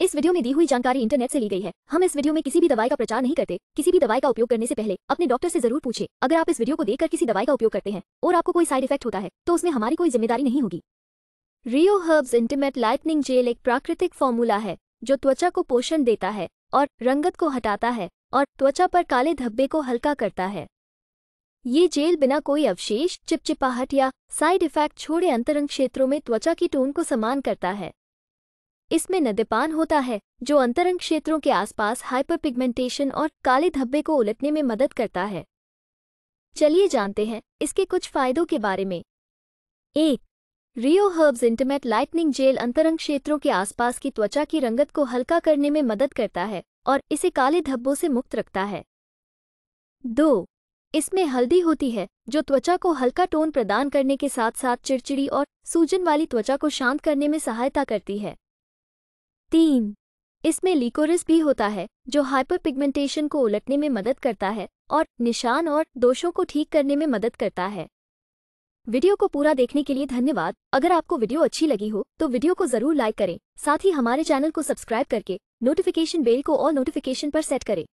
इस वीडियो में दी हुई जानकारी इंटरनेट से ली गई है हम इस वीडियो में किसी भी दवाई का प्रचार नहीं करते किसी भी दवाई का उपयोग करने से पहले अपने डॉक्टर से जरूर पूछे अगर आप इस वीडियो को देखकर किसी दवाई का उपयोग करते हैं और आपको कोई साइड इफेक्ट होता है तो उसमें हमारी कोई जिम्मेदारी नहीं होगी Rio herbs intimate lightning gel एक प्राकृतिक फॉर्मूला है जो त्वचा को पोषण देता है और रंगत को हटाता है और त्वचा पर काले धब्बे को हल्का करता है ये जेल बिना कोई अवशेष चिपचिपाहट या साइड इफेक्ट छोड़े अंतरंग क्षेत्रों में त्वचा की टोन को समान करता है इसमें नदेपान होता है जो अंतरंग क्षेत्रों के आसपास हाइपरपिगमेंटेशन और काले धब्बे को उलटने में मदद करता है चलिए जानते हैं इसके कुछ फायदों के बारे में एक Rio herbs intimate lightning gel अंतरंग क्षेत्रों के आसपास की त्वचा की रंगत को हल्का करने में मदद करता है और इसे काले धब्बों से मुक्त रखता है दो इसमें हल्दी होती है जो त्वचा को हल्का टोन प्रदान करने के साथ साथ चिड़चिड़ी और सूजन वाली त्वचा को शांत करने में सहायता करती है तीन इसमें लिकोरिस भी होता है जो हाइपर पिगमेंटेशन को उलटने में मदद करता है और निशान और दोषों को ठीक करने में मदद करता है वीडियो को पूरा देखने के लिए धन्यवाद अगर आपको वीडियो अच्छी लगी हो तो वीडियो को जरूर लाइक करें साथ ही हमारे चैनल को सब्सक्राइब करके नोटिफिकेशन बेल को और नोटिफिकेशन पर सेट करें